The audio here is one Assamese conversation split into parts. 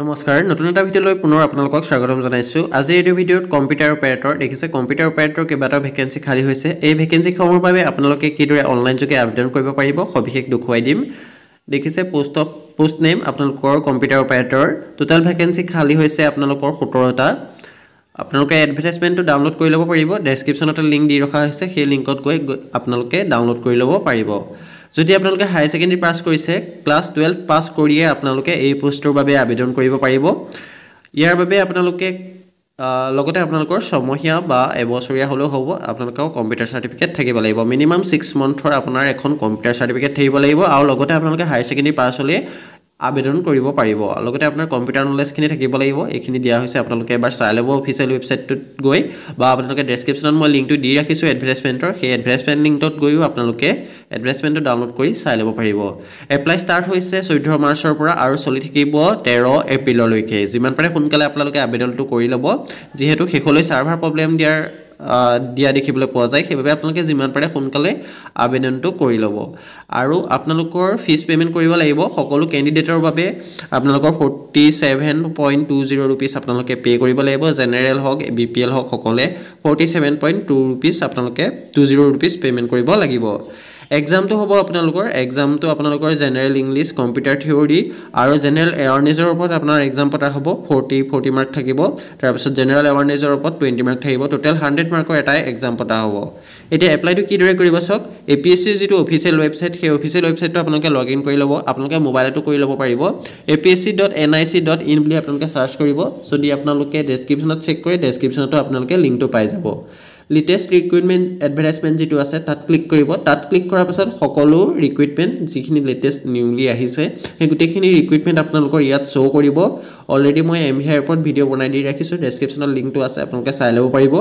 নমস্কাৰ নতুন এটা ভিডিঅ'লৈ পুনৰ আপোনালোকক স্বাগতম জনাইছোঁ আজিৰ এইটো ভিডিঅ'ত কম্পিউটাৰ অপাৰেটৰ দেখিছে কম্পিউটাৰ অপাৰেটৰ কেইবাটাও ভেকেঞ্চি খালী হৈছে এই ভেকেঞ্চিসমূহৰ বাবে আপোনালোকে কিদৰে অনলাইন যোগে আবেদন কৰিব পাৰিব সবিশেষ দেখুৱাই দিম দেখিছে পোষ্ট অফ পোষ্ট নেম আপোনালোকৰ কম্পিউটাৰ অপাৰেটৰ টোটেল ভেকেঞ্চি খালী হৈছে আপোনালোকৰ সোতৰটা আপোনালোকে এডভাৰ্টাইজমেণ্টটো ডাউনলোড কৰি ল'ব পাৰিব ডেছক্ৰিপশ্যনতে লিংক দি ৰখা হৈছে সেই লিংকত গৈ আপোনালোকে ডাউনলোড কৰি ল'ব পাৰিব যদি আপোনালোকে হাই ছেকেণ্ডেৰী পাছ কৰিছে ক্লাছ টুৱেলভ পাছ কৰিয়ে আপোনালোকে এই পোষ্টটোৰ বাবে আবেদন কৰিব পাৰিব ইয়াৰ বাবে আপোনালোকে লগতে আপোনালোকৰ ছমহীয়া বা এবছৰীয়া হ'লেও হ'ব আপোনালোকৰ কম্পিউটাৰ চাৰ্টিফিকেট থাকিব লাগিব মিনিমাম ছিক্স মন্থৰ আপোনাৰ এখন কম্পিউটাৰ চাৰ্টিফিকেট থাকিব লাগিব আৰু লগতে আপোনালোকে হায়াৰ ছেকেণ্ডেৰী পাছ হ'লেই আবেদন কৰিব পাৰিব লগতে আপোনাৰ কম্পিউটাৰ নলেজখিনি থাকিব লাগিব এইখিনি দিয়া হৈছে আপোনালোকে এবাৰ চাই ল'ব অফিচিয়েল ৱেবছাইটটোত গৈ বা আপোনালোকে ডেছক্ৰিপশ্যনত মই লিংকটো দি ৰাখিছোঁ এডভাৰ্টাইজমেণ্টৰ সেই এডভাৰ্টাইজমেণ্ট লিংকটোত গৈও আপোনালোকে এডভাৰ্টাইজমেণ্টটো ডাউনলোড কৰি চাই ল'ব পাৰিব এপ্লাই ষ্টাৰ্ট হৈছে চৈধ্য মাৰ্চৰ পৰা আৰু চলি থাকিব তেৰ এপ্ৰিললৈকে যিমান পাৰে সোনকালে আপোনালোকে আবেদনটো কৰি ল'ব যিহেতু শেষলৈ ছাৰ্ভাৰ প্ৰব্লেম দিয়াৰ দিয়া দেখিবলৈ পোৱা যায় সেইবাবে আপোনালোকে যিমান পাৰে সোনকালে আবেদনটো কৰি ল'ব আৰু আপোনালোকৰ ফিজ পে'মেণ্ট কৰিব লাগিব সকলো কেণ্ডিডেটৰ বাবে আপোনালোকৰ forty seven point two zero' rupees আপোনালোকে পে' কৰিব লাগিব জেনেৰেল হওক বি পি এল হওক সকলোৱে forty seven point two rupees আপোনালোকে টু জিৰ' ৰুপিজ পে'মেণ্ট কৰিব লাগিব এক্সামটো হ'ব আপোনালোকৰ এক্সামটো আপোনালোকৰ জেনেৰেল ইংলিছ কম্পিউটাৰ থিয়ৰি আৰু জেনেৰেল এৱাৰনেছৰ ওপৰত আপোনাৰ এক্সাম পতা হ'ব ফৰ্টি ফৰ্টি মাৰ্ক থাকিব তাৰপিছত জেনেৰেল এৱাৰনেছৰ ওপৰত টুৱেণ্টি মাৰ্ক থাকিব টোটেল হাণ্ড্ৰেড মাৰ্কৰ এটাই এক্সাম পতা হ'ব এতিয়া এপ্লাইটো কিদৰে কৰিব চাওক এ পি এছ চিৰ যিটো অফিচিয়েল ৱেবছাইট সেই অফিচিয়েল ৱেবছাইটটো আপোনালোকে লগ ইন কৰি ল'ব আপোনালোকে মোবাইলতো কৰি ল'ব পাৰিব A P S C dot N I C dot in বুলি আপোনালোকে ছাৰ্চ কৰিব যদি আপোনালোকে ডেছক্ৰিপশ্যনত চেক কৰে ডেছক্ৰিপশ্যনতো আপোনালোকে লিংকটো পাই যাব লেটেষ্ট ৰিকুইটমেণ্ট এডভাৰ্টাইজমেণ্ট যিটো আছে তাত ক্লিক কৰিব তাত ক্লিক কৰাৰ পাছত সকলো ৰিকুইটমেণ্ট যিখিনি লেটেষ্ট নিউলি আহিছে সেই গোটেইখিনি ৰিকুইটমেণ্ট আপোনালোকৰ ইয়াত শ্ব' কৰিব অলৰেডি মই এম ভি আই এপত ভিডিঅ' বনাই দি ৰাখিছোঁ ডেছক্ৰিপশ্যনত লিংকটো আছে আপোনালোকে চাই ল'ব পাৰিব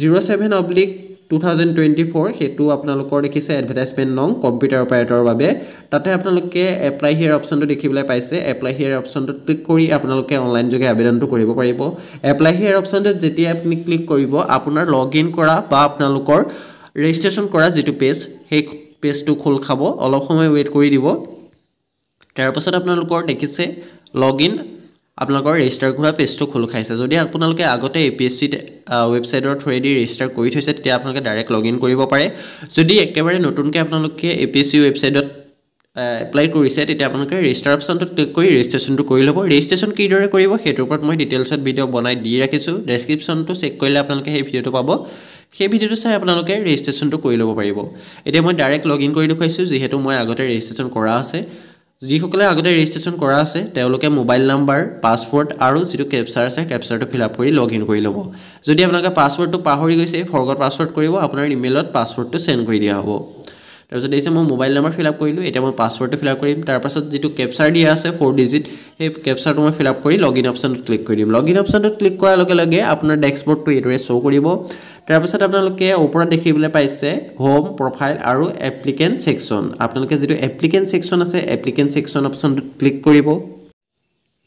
zero' seven oblique two thousand twenty four সেইটো আপোনালোকৰ দেখিছে এডভাৰটাইজমেণ্ট নং কম্পিউটাৰ অপাৰেটৰৰ বাবে তাতে আপোনালোকে এপ্লাই হিয়াৰ অপশ্যনটো দেখিবলৈ পাইছে এপ্লাই হিয়াৰ অপশ্যনটোত ক্লিক কৰি আপোনালোকে অনলাইন যোগে আবেদনটো কৰিব পাৰিব এপ্লাই হিয়াৰ অপশ্যনটোত যেতিয়া আপুনি ক্লিক কৰিব আপোনাৰ লগ ইন কৰা বা আপোনালোকৰ ৰেজিষ্ট্ৰেশ্যন কৰা যিটো পেজ সেই পেজটো খোল খাব অলপ সময় ৱেইট কৰি দিব তাৰপাছত আপোনালোকৰ দেখিছে লগ ইন আপোনালোকৰ ৰেজিষ্টাৰ কৰা পেজটো খোল খাইছে যদি আপোনালোকে আগতে এ পি এছ চিত ৱেবছাইটৰ থ্ৰুৱেদি ৰেজিষ্টাৰ কৰি থৈছে তেতিয়া আপোনালোকে ডাইৰেক্ট লগ ইন কৰিব পাৰে যদি একেবাৰে নতুনকৈ আপোনালোকে এ পি এছ চি ৱেবছাইটত এপ্লাই কৰিছে তেতিয়া আপোনালোকে ৰেজিষ্টাৰ অপশ্যনটোত ক্লিক কৰি ৰেজিষ্ট্ৰেশ্যনটো কৰি ল'ব ৰেজিষ্ট্ৰেশ্যন কিদৰে কৰিব সেইটোৰ ওপৰত মই ডিটেইলছত ভিডিঅ' বনাই দি ৰাখিছোঁ ডেছক্ৰিপশ্যনটো চেক কৰিলে আপোনালোকে সেই ভিডিঅ'টো পাব সেই ভিডিঅ'টো চাই আপোনালোকে ৰেজিষ্ট্ৰেশ্যনটো কৰি ল'ব পাৰিব এতিয়া মই ডাইৰেক্ট লগ ইন কৰি দেখুৱাইছোঁ যিহেতু মই আগতে ৰেজিষ্ট্ৰেশ্যন কৰা আছে যিসকলে আগতে ৰেজিষ্ট্ৰেশ্যন কৰা আছে তেওঁলোকে মোবাইল নাম্বাৰ পাছৱৰ্ড আৰু যিটো কেপচাৰ আছে কেপচাৰটো ফিল আপ কৰি লগ ইন কৰি ল'ব যদি আপোনালোকে পাছৱৰ্ডটো পাহৰি গৈছে ফৰ্গত পাছৱৰ্ড কৰিব আপোনাৰ ইমেইলত পাছৱৰ্ডটো চেণ্ড কৰি দিয়া হ'ব তাৰপিছত দেখিছে মই মোবাইল নাম্বাৰ ফিল আপ কৰিলোঁ এতিয়া মই পাছৱৰ্ডটো ফিল আপ কৰিম তাৰপাছত যিটো কেপচাৰ দিয়া আছে ফ'ৰ ডিজিট সেই কেপচাৰটো মই ফিল আপ কৰি লগ ইন অপশ্যনটোত ক্লিক কৰি দিম লগ ইন অপশ্যনটোত ক্লিক কৰাৰ লগে লগে আপোনাৰ ডেক্সবৰ্ডটো এইদৰে শ্ব' কৰিব তাৰপিছত আপোনালোকে ওপৰত দেখিবলৈ পাইছে হোম প্ৰফাইল আৰু এপ্লিকেণ্ট ছেকশ্যন আপোনালোকে যিটো এপ্লিকেণ্ট ছেকশ্যন আছে এপ্লিকেণ্ট ছেকশ্যন অপশ্যনটোত ক্লিক কৰিব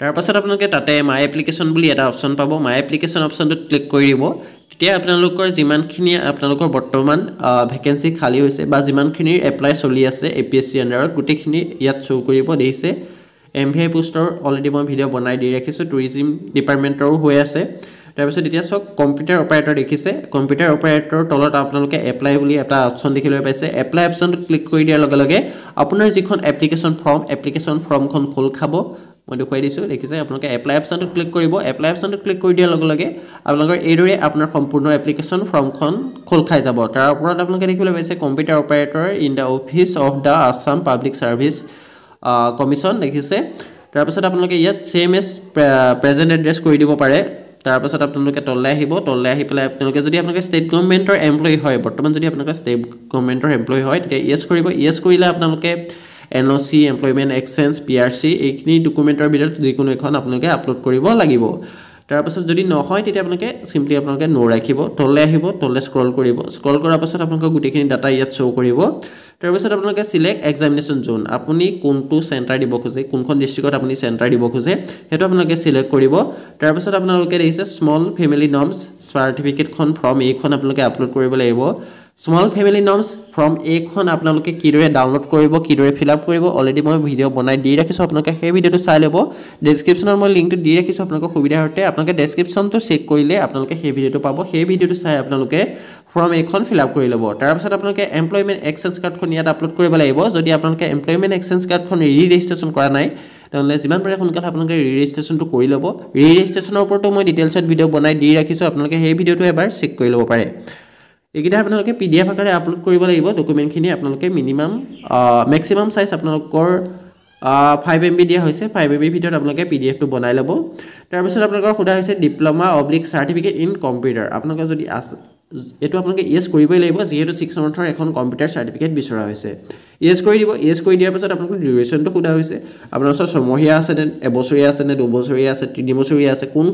তাৰপাছত আপোনালোকে তাতে মাই এপ্লিকেশ্যন বুলি এটা অপশ্যন পাব মাই এপ্লিকেশ্যন অপশ্যনটোত ক্লিক কৰি দিব তেতিয়া আপোনালোকৰ যিমানখিনি আপোনালোকৰ বৰ্তমান ভেকেঞ্চি খালী হৈছে বা যিমানখিনি এপ্লাই চলি আছে এ পি এছ চি আণ্ডাৰত গোটেইখিনি ইয়াত শ্ব' কৰিব দেখিছে এম ভি আই পোষ্টৰ অলৰেডি মই ভিডিঅ' বনাই দি ৰাখিছোঁ টুৰিজিম ডিপাৰ্টমেণ্টৰো হৈ আছে তাৰপিছত এতিয়া চাওক কম্পিউটাৰ অপাৰেটৰ দেখিছে কম্পিউটাৰ অপাৰেটৰ তলত আপোনালোকে এপ্লাই বুলি এটা অপশ্যন দেখিবলৈ পাইছে এপ্লাই অপশ্যনটোত ক্লিক কৰি দিয়াৰ লগে লগে আপোনাৰ যিখন এপ্লিকেশ্যন ফৰ্ম এপ্লিকেশ্যন ফৰ্মখন খোল খাব মই দেখুৱাই দিছোঁ দেখিছে আপোনালোকে এপ্লাই অপশ্যনটোত ক্লিক কৰিব এপ্লাই অপশ্যনটোত ক্লিক কৰি দিয়াৰ লগে লগে আপোনালোকৰ এইদৰে আপোনাৰ সম্পূৰ্ণ এপ্লিকেশ্যন ফৰ্মখন খোল খাই যাব তাৰ ওপৰত আপোনালোকে দেখিবলৈ পাইছে computer operator in the office of the Assam public service commission দেখিছে তাৰপিছত আপোনালোকে ইয়াত ছেম এছ প্ৰেজেণ্ট এড্ৰেছ কৰি দিব পাৰে তাৰপাছত আপোনালোকে তললৈ আহিব তললৈ আহি পেলাই আপোনালোকে যদি আপোনালোকে ষ্টেট গভৰ্ণমেণ্টৰ এমপ্লয়ি হয় বৰ্তমান যদি আপোনালোকে ষ্টেট গভৰ্ণমেণ্টৰ এমপ্লয়ি হয় তেতিয়া ইয়েছ কৰিব ইয়েছ কৰিলে আপোনালোকে N O' C employment exchange P R C এইখিনি ডকুমেণ্টৰ ভিতৰত যিকোনো এখন আপোনালোকে আপলোড কৰিব লাগিব তাৰপাছত যদি নহয় তেতিয়া আপোনালোকে চিম্পলি আপোনালোকে নো ৰাখিব তললৈ আহিব তললৈ স্ক্ৰল কৰিব স্ক্ৰল কৰাৰ পাছত আপোনালোকে গোটেইখিনি ডাটা ইয়াত শ্ব' কৰিব তাৰপিছত আপোনালোকে ছিলেক্ট এক্সামিনেশ্যন জোন আপুনি কোনটো চেণ্টাৰ দিব খোজে কোনখন ডিষ্ট্ৰিক্টত আপুনি চেণ্টাৰ দিব খোজে সেইটো আপোনালোকে ছিলেক্ট কৰিব তাৰপিছত আপোনালোকে দেখিছে স্মল ফেমিলি নমছ চাৰ্টিফিকেটখন ফৰ্ম এইখন আপোনালোকে আপলোড কৰিব লাগিব স্মল ফেমিলি নর্মস ফর্ম এইখন আপনাদের কিদরে দরে ডাউনলোড করব কিদরে ফিল আপ করব অলরেডি মানে ভিডিও বনায় দিয়ে রাখি আপনাদের সেই ভিডিওটি চাই লব ডিসক্রিপশনের মানে লিঙ্কটি দিয়ে রাখি আপনাদের সুবিধার্থে আপনাদের ডেসক্রিপশনটা চেক করলে আপনাদের সেই ভিডিওটি পাব সেই ভিডিওটি চাই আপনাদের ফর্ম এইখান ফিল আপ করে লব তারপর আপনাদের এমপ্লয়মেন্ট এক্সচেঞ্জ কার্ডখন ইয়াদ আপলোড করব লাগবে যদি আপনাদের এমপ্লয়মেন্ট এক্সচেঞ্জ কার্ডখন রি রেজিস্ট্রেশন করা নাই তাহলে যান পারে সালে আপনাদের রি রেজিস্ট্রেশনটা করে লব রি রেজিস্ট্রেশনের ওপরও মানে ডিটেলসত ভিডিও বনায় দিয়ে রাখি আপনাদের সেই ভিডিওটি এবার চেক করে লোক পারে এইকেইটা আপোনালোকে পি ডি এফ আকাৰে আপলোড কৰিব লাগিব ডকুমেণ্টখিনি আপোনালোকে মিনিমাম মেক্সিমাম চাইজ আপোনালোকৰ ফাইভ এম বি দিয়া হৈছে ফাইভ এম বিৰ ভিতৰত আপোনালোকে পি ডি এফটো বনাই ল'ব তাৰপিছত আপোনালোকৰ সোধা হৈছে diploma oblique certificate in computer আপোনালোকে যদি আছে এইটো আপোনালোকে ইয়েছ কৰিবই লাগিব যিহেতু ছিক্স মান্থৰ এখন কম্পিউটাৰ চাৰ্টিফিকেট বিচৰা হৈছে ইয়েছ কৰি দিব ইয়েছ কৰি দিয়াৰ পিছত আপোনালোকৰ ডিউৰেশ্যনটো সোধা হৈছে আপোনাৰ ওচৰত ছমহীয়া আছেনে এবছৰীয়া আছেনে দুবছৰীয়া আছে তিনিবছৰীয়া আছে কোন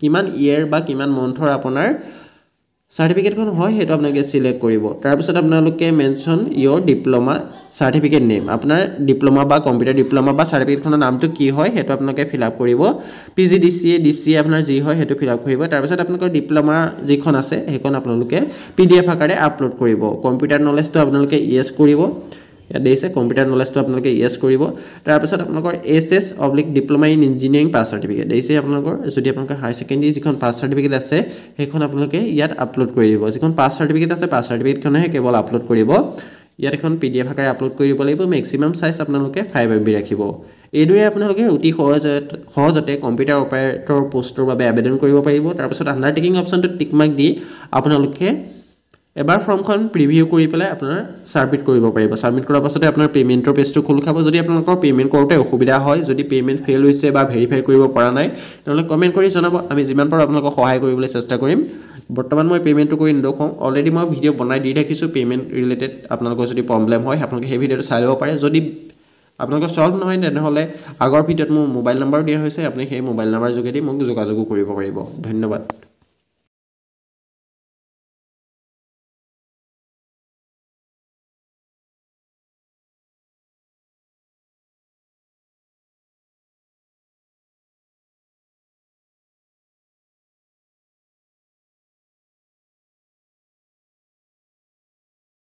কিমান ইয়েৰ বা কিমান মন্থৰ আপোনাৰ চাৰ্টিফিকেটখন হয় সেইটো আপোনালোকে ছিলেক্ট কৰিব তাৰপিছত আপোনালোকে mention your diploma certificate name আপোনাৰ ডিপ্ল'মা বা কম্পিউটাৰ ডিপ্ল'মা বা চাৰ্টিফিকেটখনৰ নামটো কি হয় সেইটো আপোনালোকে ফিল আপ কৰিব P G D C A D C A আপোনাৰ যি হয় সেইটো ফিল আপ কৰিব তাৰপিছত আপোনালোকৰ ডিপ্ল'মা যিখন আছে সেইখন আপোনালোকে পি ডি এফ আকাৰে আপলোড কৰিব কম্পিউটাৰ নলেজটো আপোনালোকে ইয়েছ কৰিব ইয়াত দিছে কম্পিউটাৰ নলেজটো আপোনালোকে ইয়েছ কৰিব তাৰপিছত আপোনালোকৰ S S oblique diploma in engineering pass certificate দিছে আপোনালোকৰ যদি আপোনালোকৰ হায়াৰ ছেকেণ্ডেৰী যিখন পাছ চাৰ্টিফিকেট আছে সেইখন আপোনালোকে ইয়াত আপলোড কৰি দিব যিখন পাছ চাৰ্টিফিকেট আছে পাছ চাৰ্টিফিকেটখনহে কেৱল আপলোড কৰিব ইয়াত এখন পি ডি এফ আকাৰে আপলোড কৰি দিব লাগিব মেক্সিমাম চাইজ আপোনালোকে ফাইভ এম বি ৰাখিব এইদৰে আপোনালোকে অতি সহজত সহজতে কম্পিউটাৰ অপাৰেটৰ পষ্টৰ বাবে আবেদন কৰিব পাৰিব তাৰপিছত আণ্ডাৰটেকিং অপশ্যনটোত টিকমাক দি আপোনালোকে এবাৰ ফৰ্মখন প্ৰিভিউ কৰি পেলাই আপোনাৰ ছাবমিট কৰিব পাৰিব ছাবমিট কৰাৰ পাছতে আপোনাৰ পে'মেণ্টৰ পেজটো খোল খাব যদি আপোনালোকৰ পে'মেণ্ট কৰোঁতে অসুবিধা হয় যদি পে'মেণ্ট ফেইল হৈছে বা ভেৰিফাই কৰিব পৰা নাই তেনেহ'লে কমেণ্ট কৰি জনাব আমি যিমান পাৰোঁ আপোনালোকক সহায় কৰিবলৈ চেষ্টা কৰিম বৰ্তমান মই পে'মেণ্টটো কৰি নেদেখুৱাওঁ অলৰেডি মই ভিডিঅ' বনাই দি ৰাখিছোঁ পে'মেণ্ট ৰিলেটেড আপোনালোকৰ যদি প্ৰব্লেম হয় আপোনালোকে সেই ভিডিঅ'টো চাই ল'ব পাৰে যদি আপোনালোকৰ চল্ভ নহয় তেনেহ'লে আগৰ ভিডিঅ'ত মোৰ মোবাইল নম্বৰ দিয়া হৈছে আপুনি সেই মোবাইল নম্বৰৰ যোগেদি মোক যোগাযোগো কৰিব পাৰিব ধন্যবাদ